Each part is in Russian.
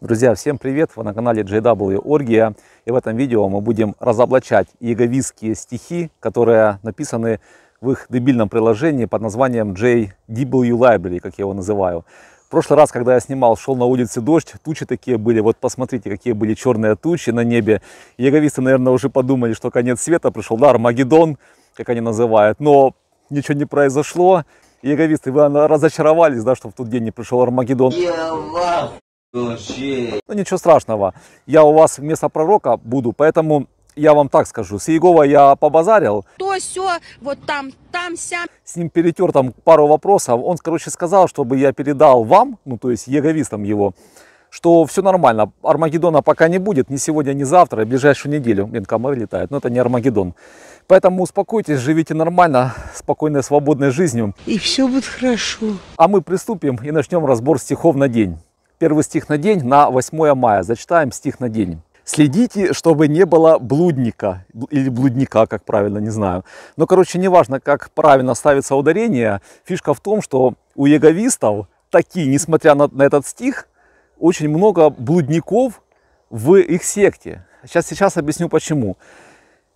Друзья, всем привет! Вы на канале JW Оргия. И в этом видео мы будем разоблачать яговистские стихи, которые написаны в их дебильном приложении под названием JW Library, как я его называю прошлый раз, когда я снимал, шел на улице дождь, тучи такие были. Вот посмотрите, какие были черные тучи на небе. Яговисты, наверное, уже подумали, что конец света пришел, да, Армагеддон, как они называют. Но ничего не произошло. Яговисты, вы разочаровались, да, что в тот день не пришел Армагеддон. Ну ничего страшного, я у вас вместо пророка буду, поэтому я вам так скажу, с Егова я побазарил. То, все, вот там, там, сям. С ним перетер там пару вопросов. Он, короче, сказал, чтобы я передал вам, ну, то есть еговистам его, что все нормально, Армагеддона пока не будет, ни сегодня, ни завтра, а ближайшую неделю. Блин, комары летают, но это не Армагеддон. Поэтому успокойтесь, живите нормально, спокойной, свободной жизнью. И все будет хорошо. А мы приступим и начнем разбор стихов на день. Первый стих на день на 8 мая. Зачитаем стих на день. Следите, чтобы не было блудника или блудника, как правильно, не знаю. Но, короче, неважно, как правильно ставится ударение, фишка в том, что у яговистов такие, несмотря на, на этот стих, очень много блудников в их секте. Сейчас, сейчас объясню почему.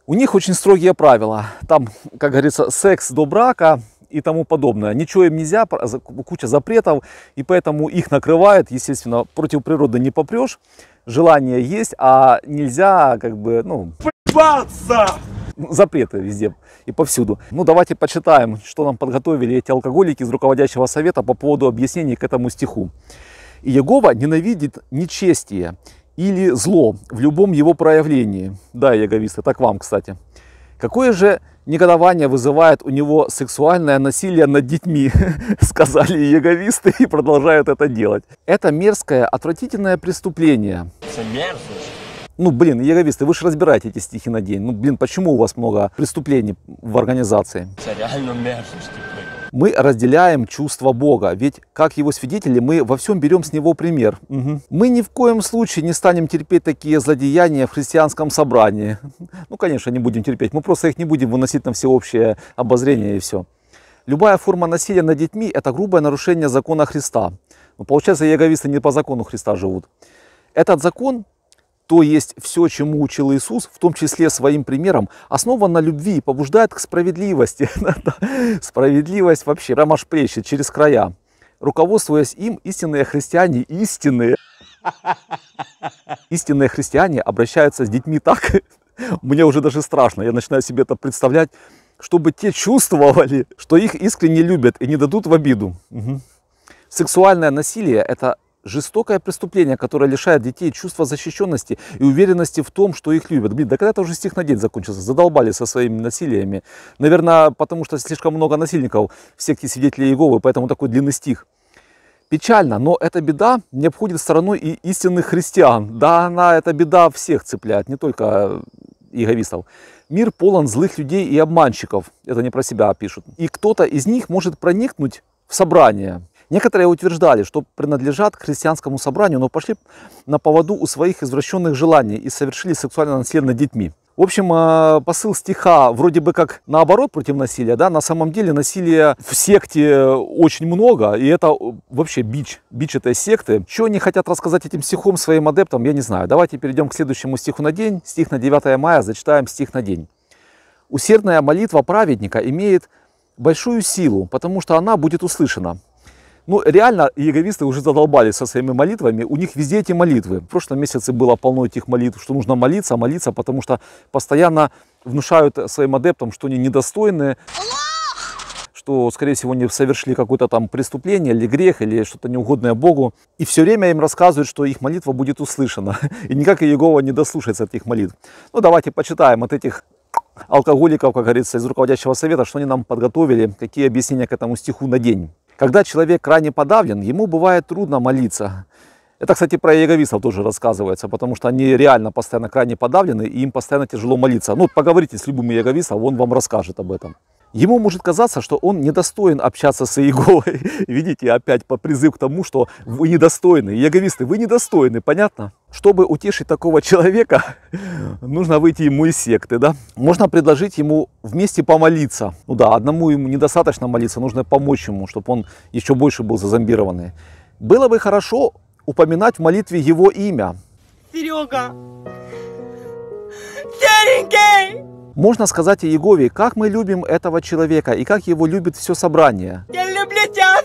У них очень строгие правила. Там, как говорится, секс до брака, и тому подобное. Ничего им нельзя, куча запретов, и поэтому их накрывает, естественно, против природы не попрешь желание есть, а нельзя как бы, ну... Поебаться! Запреты везде и повсюду. Ну, давайте почитаем, что нам подготовили эти алкоголики из руководящего совета по поводу объяснений к этому стиху. Иегова ненавидит нечестие или зло в любом его проявлении. Да, яговисты, так вам, кстати. Какое же негодование вызывает у него сексуальное насилие над детьми, сказали еговисты и продолжают это делать. Это мерзкое, отвратительное преступление. Это мерзость. Ну, блин, яговисты, вы же разбираете эти стихи на день. Ну, блин, почему у вас много преступлений в организации? Это реально мерзость мы разделяем чувство Бога, ведь как его свидетели мы во всем берем с него пример. Угу. Мы ни в коем случае не станем терпеть такие злодеяния в христианском собрании. Ну, конечно, не будем терпеть, мы просто их не будем выносить на всеобщее обозрение и все. Любая форма насилия над детьми – это грубое нарушение закона Христа. Ну, получается, яговисты не по закону Христа живут. Этот закон то есть все, чему учил Иисус, в том числе своим примером, основано на любви и побуждает к справедливости. Справедливость вообще прямо аж плещет через края. Руководствуясь им, истинные христиане, истинные, истинные христиане обращаются с детьми так, мне уже даже страшно, я начинаю себе это представлять, чтобы те чувствовали, что их искренне любят и не дадут в обиду. Угу. Сексуальное насилие – это жестокое преступление, которое лишает детей чувства защищенности и уверенности в том, что их любят. Блин, да когда-то уже стих на день закончился, задолбали со своими насилиями. Наверное, потому что слишком много насильников в секте свидетелей Иеговы, поэтому такой длинный стих. Печально, но эта беда не обходит стороной и истинных христиан. Да, она, эта беда всех цепляет, не только иеговистов. Мир полон злых людей и обманщиков. Это не про себя пишут. И кто-то из них может проникнуть в собрание Некоторые утверждали, что принадлежат к христианскому собранию, но пошли на поводу у своих извращенных желаний и совершили сексуальное насилие над детьми. В общем, э, посыл стиха вроде бы как наоборот против насилия, да, на самом деле насилия в секте э, очень много, и это вообще бич, бич этой секты. Что они хотят рассказать этим стихом своим адептам, я не знаю. Давайте перейдем к следующему стиху на день, стих на 9 мая, зачитаем стих на день. Усердная молитва праведника имеет большую силу, потому что она будет услышана. Ну, реально, иеговисты уже задолбали со своими молитвами. У них везде эти молитвы. В прошлом месяце было полно этих молитв, что нужно молиться, молиться, потому что постоянно внушают своим адептам, что они недостойны, что, скорее всего, они совершили какое-то там преступление или грех, или что-то неугодное Богу. И все время им рассказывают, что их молитва будет услышана. И никак Иегова не дослушается от их молитв. Ну, давайте почитаем от этих алкоголиков, как говорится, из руководящего совета, что они нам подготовили, какие объяснения к этому стиху на день. Когда человек крайне подавлен, ему бывает трудно молиться. Это, кстати, про яговистов тоже рассказывается, потому что они реально постоянно крайне подавлены, и им постоянно тяжело молиться. Ну, поговорите с любым яговистом, он вам расскажет об этом. Ему может казаться, что он недостоин общаться с Иеговой. Видите, опять по призыв к тому, что вы недостойны. Яговисты, вы недостойны, понятно? Чтобы утешить такого человека, нужно выйти ему из секты, да? Можно предложить ему вместе помолиться. Ну да, одному ему недостаточно молиться, нужно помочь ему, чтобы он еще больше был зазомбированный. Было бы хорошо упоминать в молитве его имя. Серега! Серенький! Можно сказать о Егове, как мы любим этого человека и как его любит все собрание. Я люблю тебя!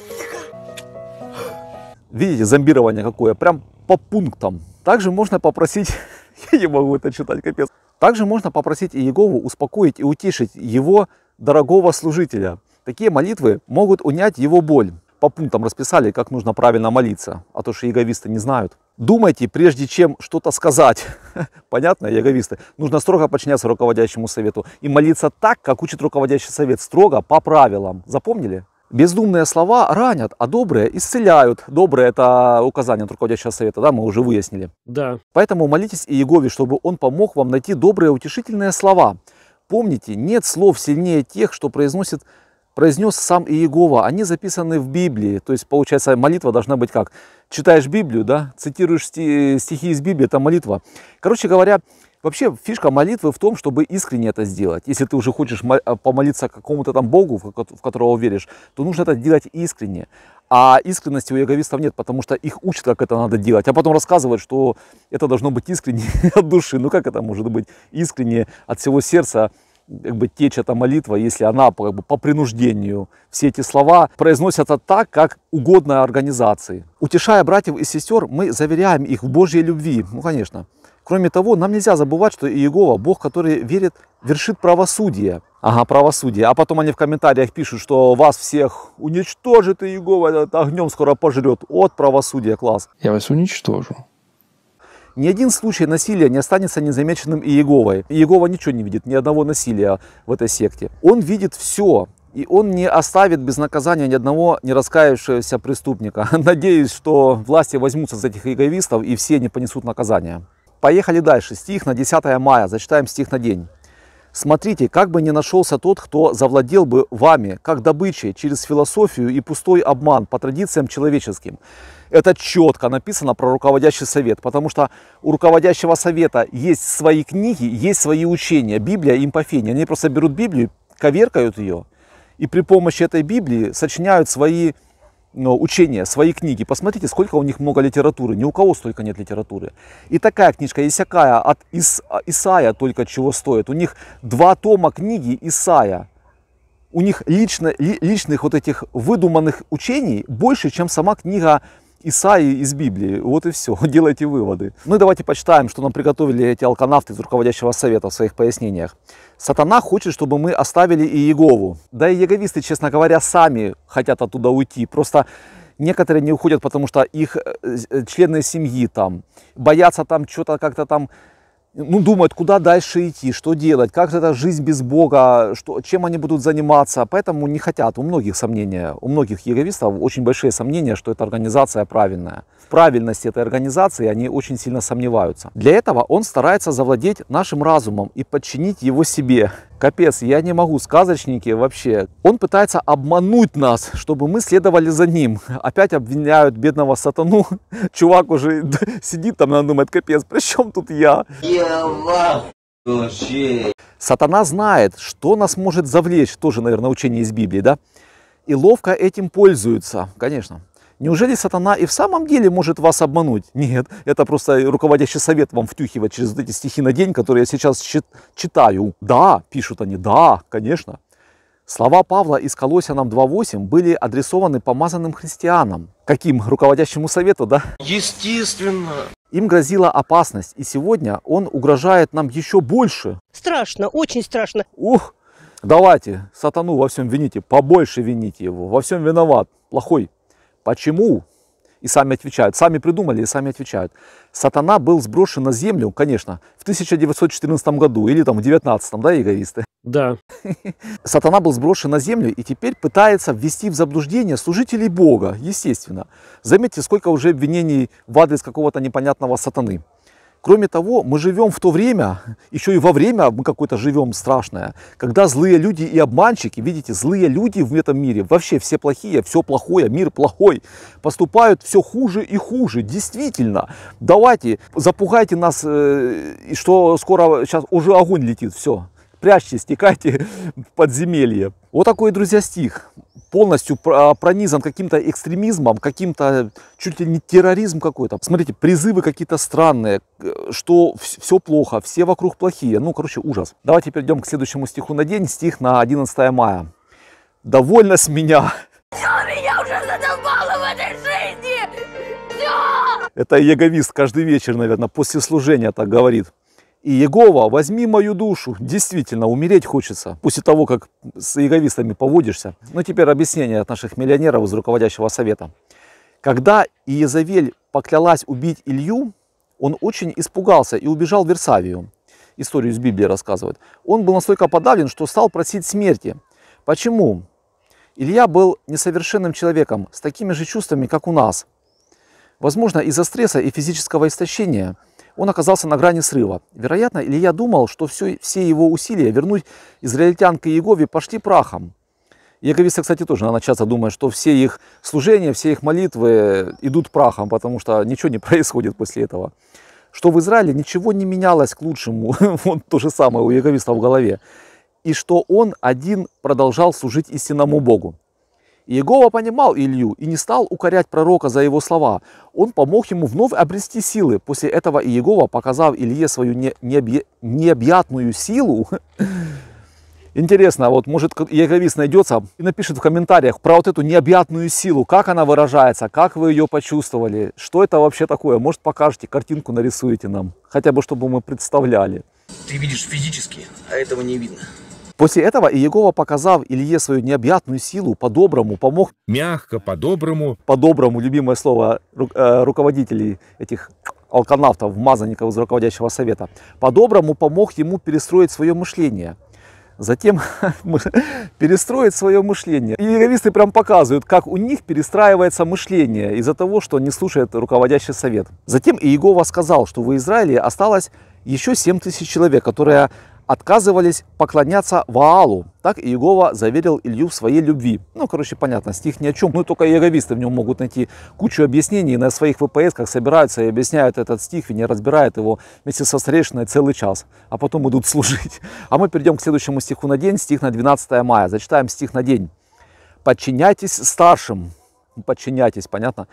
Видите, зомбирование какое, прям по пунктам. Также можно попросить, я не могу это читать, капец. Также можно попросить Иегову успокоить и утешить его дорогого служителя. Такие молитвы могут унять его боль. По пунктам расписали, как нужно правильно молиться, а то что еговисты не знают. Думайте, прежде чем что-то сказать. Понятно, яговисты? Нужно строго подчиняться руководящему совету и молиться так, как учит руководящий совет, строго, по правилам. Запомнили? Бездумные слова ранят, а добрые исцеляют. Добрые – это указание от руководящего совета, да, мы уже выяснили. Да. Поэтому молитесь Иегове, чтобы он помог вам найти добрые утешительные слова. Помните, нет слов сильнее тех, что произносит произнес сам Иегова. Они записаны в Библии. То есть, получается, молитва должна быть как? Читаешь Библию, да, цитируешь стихи из Библии, это молитва. Короче говоря, вообще фишка молитвы в том, чтобы искренне это сделать. Если ты уже хочешь э, помолиться какому-то там Богу, в которого веришь, то нужно это делать искренне. А искренности у яговистов нет, потому что их учат, как это надо делать. А потом рассказывают, что это должно быть искренне от души. Ну как это может быть искренне от всего сердца? как бы течь эта молитва, если она как бы, по принуждению, все эти слова произносятся так, как угодно организации. Утешая братьев и сестер, мы заверяем их в Божьей любви. Ну, конечно. Кроме того, нам нельзя забывать, что Иегова, Бог, который верит, вершит правосудие. Ага, правосудие. А потом они в комментариях пишут, что вас всех уничтожит Иегова, огнем скоро пожрет. От правосудия, класс. Я вас уничтожу. Ни один случай насилия не останется незамеченным Иеговой. Иегова ничего не видит, ни одного насилия в этой секте. Он видит все, и он не оставит без наказания ни одного не раскаявшегося преступника. Надеюсь, что власти возьмутся за этих иеговистов и все не понесут наказания. Поехали дальше. Стих на 10 мая. Зачитаем стих на день. Смотрите, как бы не нашелся тот, кто завладел бы вами, как добычей, через философию и пустой обман по традициям человеческим. Это четко написано про руководящий совет, потому что у руководящего совета есть свои книги, есть свои учения, Библия и импофения. Они просто берут Библию, коверкают ее и при помощи этой Библии сочиняют свои Э, учения, свои книги. Посмотрите, сколько у них много литературы. Ни у кого столько нет литературы. И такая книжка Исякая от Ис, Исая только чего стоит. У них два тома книги Исая. У них лично, ли, личных вот этих выдуманных учений больше, чем сама книга Исаи из Библии. Вот и все, делайте выводы. Ну и давайте почитаем, что нам приготовили эти алканавты из руководящего совета в своих пояснениях. Сатана хочет, чтобы мы оставили и Егову. Да и еговисты, честно говоря, сами хотят оттуда уйти. Просто некоторые не уходят, потому что их э, э, члены семьи там боятся там что-то как-то там ну, думают, куда дальше идти, что делать, как эта жизнь без Бога, что, чем они будут заниматься. Поэтому не хотят. У многих сомнения, у многих еговистов очень большие сомнения, что эта организация правильная правильности этой организации они очень сильно сомневаются. Для этого он старается завладеть нашим разумом и подчинить его себе. Капец, я не могу, сказочники вообще. Он пытается обмануть нас, чтобы мы следовали за ним. Опять обвиняют бедного сатану. Чувак уже сидит там, он думает, капец, при чем тут я? Я Сатана знает, что нас может завлечь, тоже, наверное, учение из Библии, да? И ловко этим пользуется, конечно. Неужели сатана и в самом деле может вас обмануть? Нет, это просто руководящий совет вам втюхивать через вот эти стихи на день, которые я сейчас читаю. Да, пишут они, да, конечно. Слова Павла из Колосянам 2.8 были адресованы помазанным христианам. Каким? Руководящему совету, да? Естественно. Им грозила опасность, и сегодня он угрожает нам еще больше. Страшно, очень страшно. Ух, давайте, сатану во всем вините, побольше вините его, во всем виноват, плохой Почему? И сами отвечают. Сами придумали и сами отвечают. Сатана был сброшен на землю, конечно, в 1914 году или там в 19, да, эгоисты? Да. Сатана был сброшен на землю и теперь пытается ввести в заблуждение служителей Бога, естественно. Заметьте, сколько уже обвинений в адрес какого-то непонятного сатаны. Кроме того, мы живем в то время, еще и во время мы какое-то живем страшное, когда злые люди и обманщики, видите, злые люди в этом мире, вообще все плохие, все плохое, мир плохой, поступают все хуже и хуже. Действительно, давайте, запугайте нас, э, что скоро, сейчас уже огонь летит, все, прячьтесь, стекайте в подземелье. Вот такой, друзья, стих полностью а, пронизан каким-то экстремизмом, каким-то чуть ли не терроризм какой-то. Смотрите, призывы какие-то странные, что все плохо, все вокруг плохие. Ну, короче, ужас. Давайте перейдем к следующему стиху на день. Стих на 11 мая. Довольно с меня. Все меня уже задолбало в этой жизни! Все! Это еговист каждый вечер, наверное, после служения так говорит. И Егова, возьми мою душу. Действительно, умереть хочется. После того, как с иеговистами поводишься. Ну, теперь объяснение от наших миллионеров из руководящего совета. Когда Иезавель поклялась убить Илью, он очень испугался и убежал в Версавию. Историю из Библии рассказывает. Он был настолько подавлен, что стал просить смерти. Почему? Илья был несовершенным человеком, с такими же чувствами, как у нас. Возможно, из-за стресса и физического истощения – он оказался на грани срыва. Вероятно, Илья думал, что все, все его усилия вернуть израильтян к Иегове пошли прахом. Яковиста, кстати, тоже, она часто думает, что все их служения, все их молитвы э, идут прахом, потому что ничего не происходит после этого. Что в Израиле ничего не менялось к лучшему, вот то же самое у Яковиста в голове. И что он один продолжал служить истинному Богу. Иегова понимал Илью и не стал укорять пророка за его слова. Он помог ему вновь обрести силы. После этого Иегова, показав Илье свою необъятную силу, Интересно, вот может Иеговис найдется и напишет в комментариях про вот эту необъятную силу, как она выражается, как вы ее почувствовали, что это вообще такое, может покажете, картинку нарисуете нам, хотя бы чтобы мы представляли. Ты видишь физически, а этого не видно. После этого Иегова, показал Илье свою необъятную силу, по-доброму помог. Мягко, по-доброму. По-доброму, любимое слово ру э, руководителей этих алканавтов, мазанников из руководящего совета. По-доброму помог ему перестроить свое мышление. Затем перестроить свое мышление. Иеговисты прям показывают, как у них перестраивается мышление из-за того, что не слушает руководящий совет. Затем Иегова сказал, что в Израиле осталось еще 7 тысяч человек, которые отказывались поклоняться Ваалу. Так Иегова заверил Илью в своей любви. Ну, короче, понятно, стих ни о чем. Ну, только иеговисты в нем могут найти кучу объяснений. На своих ВПС как собираются и объясняют этот стих, и не разбирают его вместе со старейшиной целый час. А потом идут служить. А мы перейдем к следующему стиху на день, стих на 12 мая. Зачитаем стих на день. «Подчиняйтесь старшим». Ну, подчиняйтесь, понятно.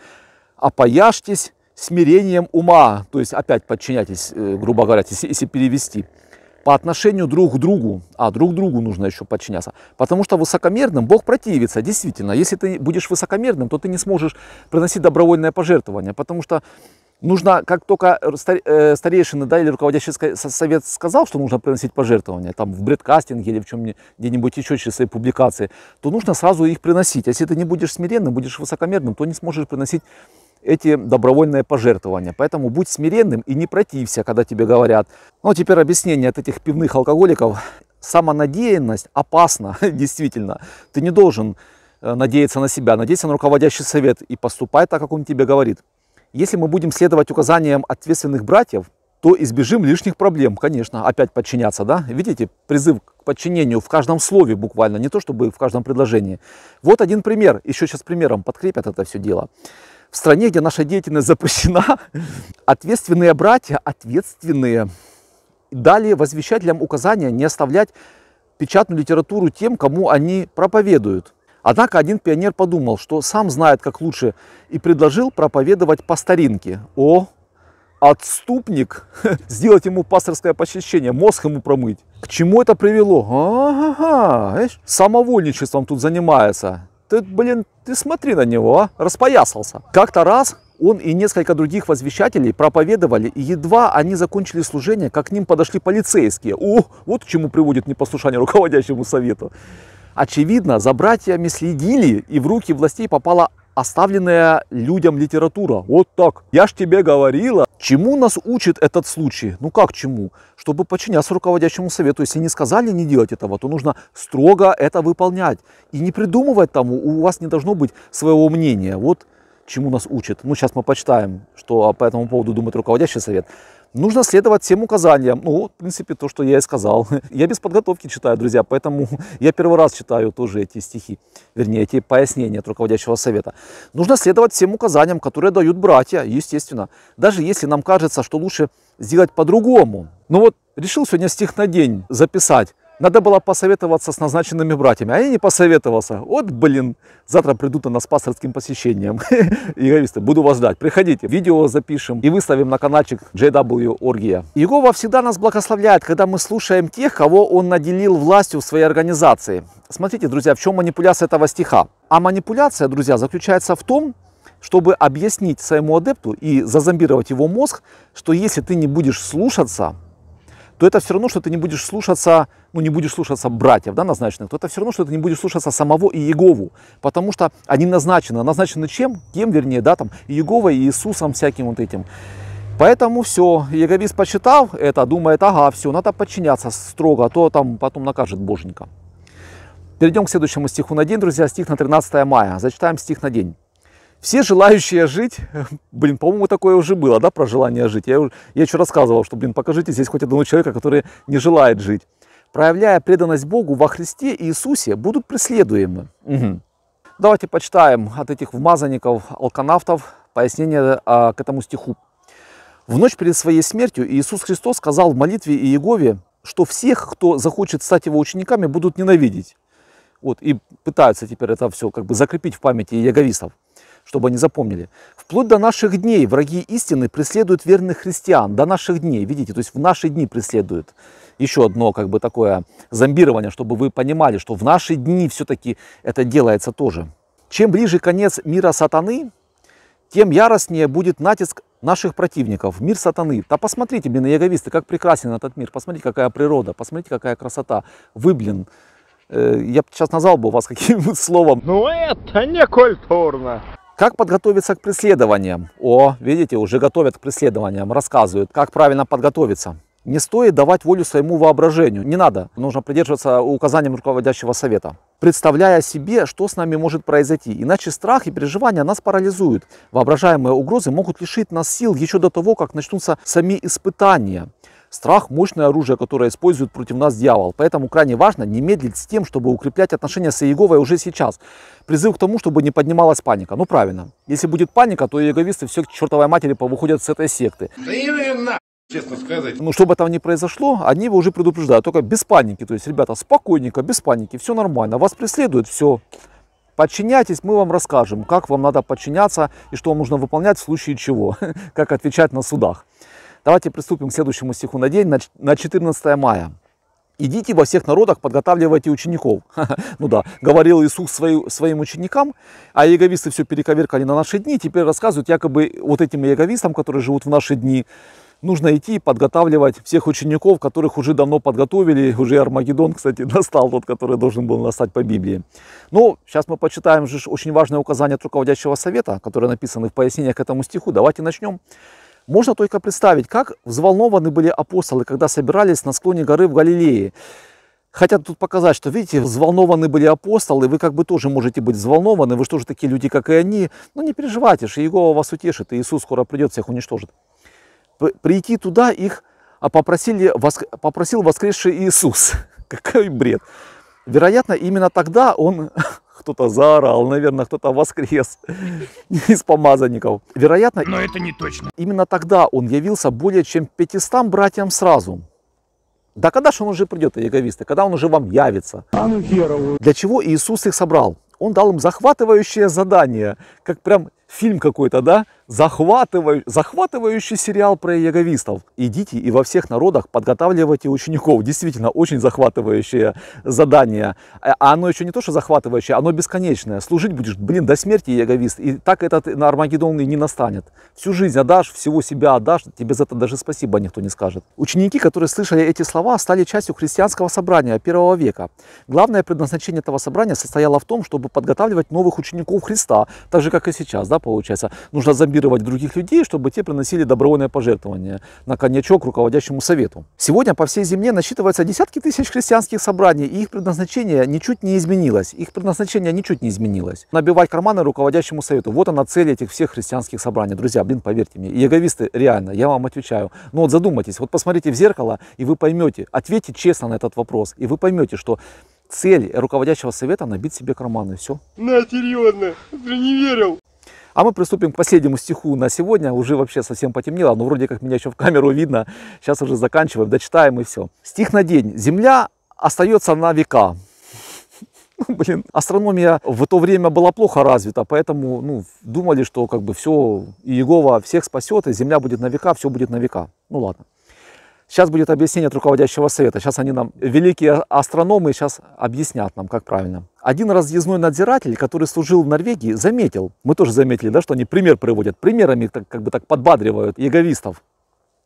«Опояжьтесь смирением ума». То есть опять подчиняйтесь, э, грубо говоря, если перевести – по отношению друг к другу, а друг другу нужно еще подчиняться, потому что высокомерным Бог противится, действительно, если ты будешь высокомерным, то ты не сможешь приносить добровольное пожертвование, потому что нужно, как только э, старейшины да, или руководящий совет сказал, что нужно приносить пожертвования, там в бредкастинге или в чем где-нибудь еще через свои публикации, то нужно сразу их приносить. А если ты не будешь смиренным, будешь высокомерным, то не сможешь приносить эти добровольные пожертвования. Поэтому будь смиренным и не протився, когда тебе говорят. Ну, теперь объяснение от этих пивных алкоголиков. Самонадеянность опасна, действительно. Ты не должен э, надеяться на себя, надеяться на руководящий совет и поступай так, как он тебе говорит. Если мы будем следовать указаниям ответственных братьев, то избежим лишних проблем, конечно, опять подчиняться, да? Видите, призыв к подчинению в каждом слове буквально, не то чтобы в каждом предложении. Вот один пример, еще сейчас примером подкрепят это все дело в стране, где наша деятельность запрещена, ответственные братья, ответственные, дали возвещателям указания не оставлять печатную литературу тем, кому они проповедуют. Однако один пионер подумал, что сам знает, как лучше, и предложил проповедовать по старинке. О, отступник, сделать ему пасторское посещение, мозг ему промыть. К чему это привело? Ага, самовольничеством тут занимается. Ты, блин, ты смотри на него, а? распоясался. Как-то раз он и несколько других возвещателей проповедовали, и едва они закончили служение, как к ним подошли полицейские. О, вот к чему приводит непослушание руководящему совету. Очевидно, за братьями следили, и в руки властей попала оставленная людям литература. Вот так. Я ж тебе говорила. Чему нас учит этот случай? Ну как чему? Чтобы подчиняться руководящему совету. Если не сказали не делать этого, то нужно строго это выполнять. И не придумывать тому, у вас не должно быть своего мнения. Вот чему нас учат. Ну, сейчас мы почитаем, что по этому поводу думает руководящий совет. Нужно следовать всем указаниям. Ну, в принципе, то, что я и сказал. Я без подготовки читаю, друзья, поэтому я первый раз читаю тоже эти стихи, вернее, эти пояснения от руководящего совета. Нужно следовать всем указаниям, которые дают братья, естественно. Даже если нам кажется, что лучше сделать по-другому. Ну вот, решил сегодня стих на день записать. Надо было посоветоваться с назначенными братьями, а я не посоветовался. Вот, блин, завтра придут на нас пасторским посещением. И говорите, буду вас ждать. Приходите, видео запишем и выставим на каналчик JW Оргия. Иегова всегда нас благословляет, когда мы слушаем тех, кого он наделил властью в своей организации. Смотрите, друзья, в чем манипуляция этого стиха. А манипуляция, друзья, заключается в том, чтобы объяснить своему адепту и зазомбировать его мозг, что если ты не будешь слушаться, то это все равно, что ты не будешь слушаться, ну не будешь слушаться братьев, да, назначенных, то это все равно, что ты не будешь слушаться самого Иегову, потому что они назначены, назначены чем? Кем, вернее, да, там, Иеговой и Иисусом всяким вот этим. Поэтому все, Яговист почитал это, думает, ага, все, надо подчиняться строго, а то там потом накажет боженька. Перейдем к следующему стиху на день, друзья, стих на 13 мая. Зачитаем стих на день все желающие жить, блин, по-моему, такое уже было, да, про желание жить. Я, я еще рассказывал, что, блин, покажите здесь хоть одного человека, который не желает жить. Проявляя преданность Богу во Христе и Иисусе, будут преследуемы. Угу. Давайте почитаем от этих вмазанников, алканавтов, пояснение а, к этому стиху. В ночь перед своей смертью Иисус Христос сказал в молитве Иегове, что всех, кто захочет стать его учениками, будут ненавидеть. Вот, и пытаются теперь это все как бы закрепить в памяти яговистов чтобы они запомнили. Вплоть до наших дней враги истины преследуют верных христиан. До наших дней, видите, то есть в наши дни преследуют. Еще одно как бы такое зомбирование, чтобы вы понимали, что в наши дни все-таки это делается тоже. Чем ближе конец мира сатаны, тем яростнее будет натиск наших противников, мир сатаны. Да посмотрите, блин, яговисты, как прекрасен этот мир, посмотрите, какая природа, посмотрите, какая красота. Вы, блин, э, я сейчас назвал бы вас каким-нибудь словом. Ну это не культурно. Как подготовиться к преследованиям? О, видите, уже готовят к преследованиям, рассказывают, как правильно подготовиться. Не стоит давать волю своему воображению, не надо, нужно придерживаться указаниям руководящего совета. Представляя себе, что с нами может произойти, иначе страх и переживания нас парализуют. Воображаемые угрозы могут лишить нас сил еще до того, как начнутся сами испытания. Страх – мощное оружие, которое использует против нас дьявол. Поэтому крайне важно не медлить с тем, чтобы укреплять отношения с Иеговой уже сейчас. Призыв к тому, чтобы не поднималась паника. Ну правильно. Если будет паника, то иеговисты все к чертовой матери повыходят с этой секты. Да именно честно сказать. Ну, чтобы этого не произошло, они его уже предупреждают. Только без паники. То есть, ребята, спокойненько, без паники, все нормально. Вас преследуют, все. Подчиняйтесь, мы вам расскажем, как вам надо подчиняться и что вам нужно выполнять в случае чего, как отвечать на судах. Давайте приступим к следующему стиху на день, на 14 мая. «Идите во всех народах, подготавливайте учеников». ну да, говорил Иисус своим ученикам, а яговисты все перековеркали на наши дни, теперь рассказывают якобы вот этим яговистам, которые живут в наши дни, нужно идти и подготавливать всех учеников, которых уже давно подготовили. Уже Армагеддон, кстати, достал тот, который должен был настать по Библии. Ну, сейчас мы почитаем же очень важное указание от руководящего совета, которое написано в пояснениях к этому стиху. Давайте начнем. Можно только представить, как взволнованы были апостолы, когда собирались на склоне горы в Галилее. Хотят тут показать, что, видите, взволнованы были апостолы, вы как бы тоже можете быть взволнованы, вы же тоже такие люди, как и они. Но ну, не переживайте, что Иегова вас утешит, и Иисус скоро придет, всех уничтожит. Прийти туда их а попросили, воск... попросил воскресший Иисус. Какой бред! Вероятно, именно тогда он кто-то заорал, наверное, кто-то воскрес из помазанников. Вероятно, но это не точно. Именно тогда он явился более чем 500 братьям сразу. Да когда же он уже придет, яговисты? Когда он уже вам явится? А ну херово. Для чего Иисус их собрал? Он дал им захватывающее задание, как прям фильм какой-то, да? захватывающий, захватывающий сериал про яговистов. Идите и во всех народах подготавливайте учеников. Действительно, очень захватывающее задание. А, а оно еще не то, что захватывающее, оно бесконечное. Служить будешь, блин, до смерти яговист. И так этот на Армагеддон и не настанет. Всю жизнь отдашь, всего себя отдашь, тебе за это даже спасибо никто не скажет. Ученики, которые слышали эти слова, стали частью христианского собрания первого века. Главное предназначение этого собрания состояло в том, чтобы подготавливать новых учеников Христа, так же, как и сейчас, да, получается. Нужно зомби лоббировать других людей, чтобы те приносили добровольное пожертвование на конячок руководящему совету. Сегодня по всей земле насчитывается десятки тысяч христианских собраний, и их предназначение ничуть не изменилось. Их предназначение ничуть не изменилось. Набивать карманы руководящему совету. Вот она цель этих всех христианских собраний. Друзья, блин, поверьте мне, яговисты, реально, я вам отвечаю. Но ну вот задумайтесь, вот посмотрите в зеркало, и вы поймете, ответьте честно на этот вопрос, и вы поймете, что цель руководящего совета набить себе карманы. Все. На, серьезно. Ты не верил. А мы приступим к последнему стиху на сегодня. Уже вообще совсем потемнело, но вроде как меня еще в камеру видно. Сейчас уже заканчиваем, дочитаем и все. Стих на день. Земля остается на века. Ну, блин, астрономия в то время была плохо развита, поэтому ну, думали, что как бы все, Иегова всех спасет, и земля будет на века, все будет на века. Ну ладно. Сейчас будет объяснение от руководящего совета. Сейчас они нам, великие астрономы, сейчас объяснят нам, как правильно. Один разъездной надзиратель, который служил в Норвегии, заметил, мы тоже заметили, да, что они пример приводят, примерами так, как бы так подбадривают яговистов.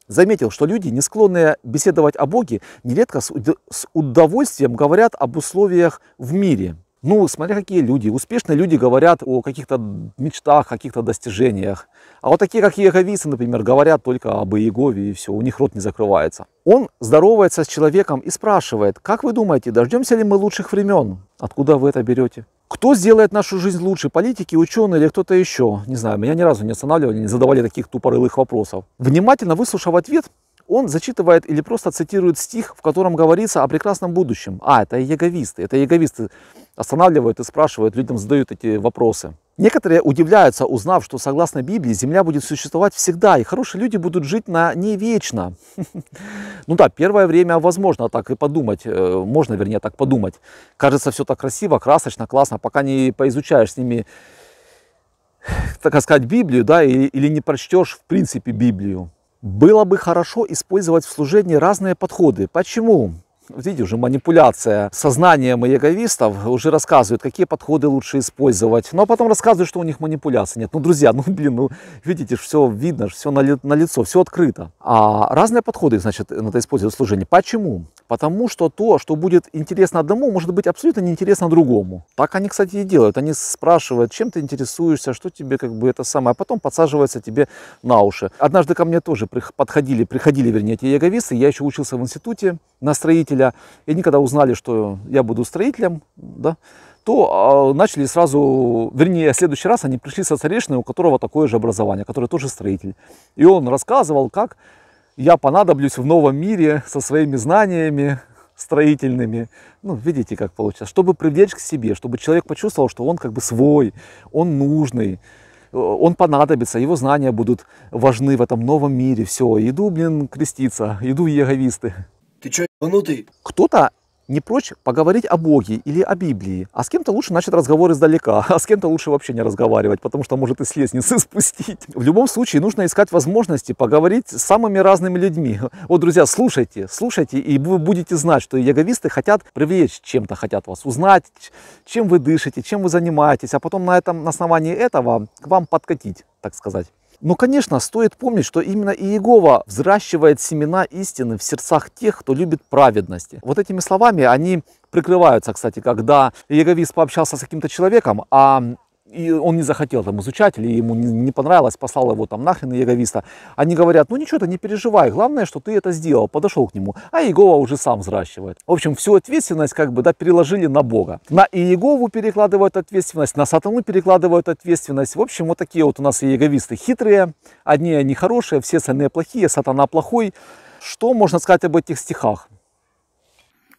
Заметил, что люди, не склонные беседовать о Боге, нередко с удовольствием говорят об условиях в мире – ну, смотря какие люди. Успешные люди говорят о каких-то мечтах, каких-то достижениях. А вот такие, как иеговицы, например, говорят только об Иегове и все, у них рот не закрывается. Он здоровается с человеком и спрашивает, как вы думаете, дождемся ли мы лучших времен? Откуда вы это берете? Кто сделает нашу жизнь лучше, политики, ученые или кто-то еще? Не знаю, меня ни разу не останавливали, не задавали таких тупорылых вопросов. Внимательно выслушав ответ, он зачитывает или просто цитирует стих, в котором говорится о прекрасном будущем. А, это яговисты. Это яговисты останавливают и спрашивают, людям задают эти вопросы. Некоторые удивляются, узнав, что согласно Библии Земля будет существовать всегда, и хорошие люди будут жить на ней вечно. Ну да, первое время возможно так и подумать, э, можно, вернее, так подумать. Кажется, все так красиво, красочно, классно, пока не поизучаешь с ними, так сказать, Библию, да, или не прочтешь, в принципе, Библию. Было бы хорошо использовать в служении разные подходы. Почему? видите, уже манипуляция сознанием яговистов уже рассказывают, какие подходы лучше использовать. Ну, а потом рассказывают, что у них манипуляции нет. Ну, друзья, ну, блин, ну, видите, все видно, все на, ли, на лицо, все открыто. А разные подходы, значит, надо использовать в служении. Почему? Потому что то, что будет интересно одному, может быть абсолютно неинтересно другому. Так они, кстати, и делают. Они спрашивают, чем ты интересуешься, что тебе как бы это самое, а потом подсаживаются тебе на уши. Однажды ко мне тоже подходили, приходили, вернее, эти яговисты. Я еще учился в институте на строителя строителя, и они когда узнали, что я буду строителем, да, то а, начали сразу, вернее, в следующий раз они пришли со старейшиной, у которого такое же образование, который тоже строитель. И он рассказывал, как я понадоблюсь в новом мире со своими знаниями строительными. Ну, видите, как получается, Чтобы привлечь к себе, чтобы человек почувствовал, что он как бы свой, он нужный, э, он понадобится, его знания будут важны в этом новом мире. Все, иду, блин, креститься, иду еговисты. А Кто-то не прочь поговорить о Боге или о Библии. А с кем-то лучше начать разговор издалека, а с кем-то лучше вообще не разговаривать, потому что может и с лестницы спустить. В любом случае нужно искать возможности поговорить с самыми разными людьми. Вот, друзья, слушайте, слушайте, и вы будете знать, что яговисты хотят привлечь чем-то, хотят вас узнать, чем вы дышите, чем вы занимаетесь, а потом на этом на основании этого к вам подкатить, так сказать. Но, конечно, стоит помнить, что именно Иегова взращивает семена истины в сердцах тех, кто любит праведности. Вот этими словами они прикрываются, кстати, когда Иеговист пообщался с каким-то человеком, а и он не захотел там изучать, или ему не понравилось, послал его там нахрен на Яговиста. Они говорят, ну ничего, ты не переживай, главное, что ты это сделал, подошел к нему, а Иегова уже сам взращивает. В общем, всю ответственность как бы, да, переложили на Бога. На Иегову перекладывают ответственность, на Сатану перекладывают ответственность. В общем, вот такие вот у нас Яговисты хитрые, одни они хорошие, все остальные плохие, Сатана плохой. Что можно сказать об этих стихах?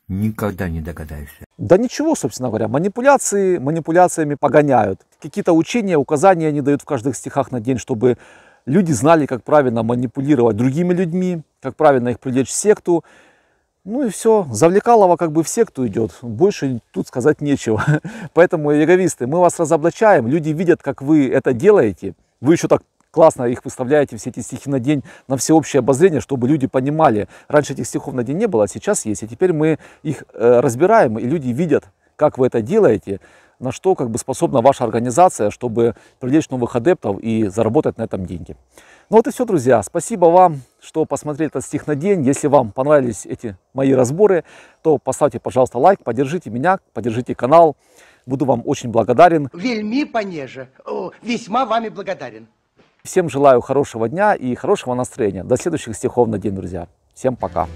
никогда не догадаешься. Да ничего, собственно говоря. Манипуляции манипуляциями погоняют. Какие-то учения, указания они дают в каждых стихах на день, чтобы люди знали, как правильно манипулировать другими людьми, как правильно их привлечь в секту. Ну и все. Завлекалово как бы в секту идет. Больше тут сказать нечего. Поэтому, яговисты, мы вас разоблачаем. Люди видят, как вы это делаете. Вы еще так классно их выставляете, все эти стихи на день, на всеобщее обозрение, чтобы люди понимали. Раньше этих стихов на день не было, а сейчас есть. И теперь мы их э, разбираем, и люди видят, как вы это делаете, на что как бы способна ваша организация, чтобы привлечь новых адептов и заработать на этом деньги. Ну вот и все, друзья. Спасибо вам, что посмотрели этот стих на день. Если вам понравились эти мои разборы, то поставьте, пожалуйста, лайк, поддержите меня, поддержите канал. Буду вам очень благодарен. Вельми понеже. О, весьма вами благодарен. Всем желаю хорошего дня и хорошего настроения. До следующих стихов на день, друзья. Всем пока.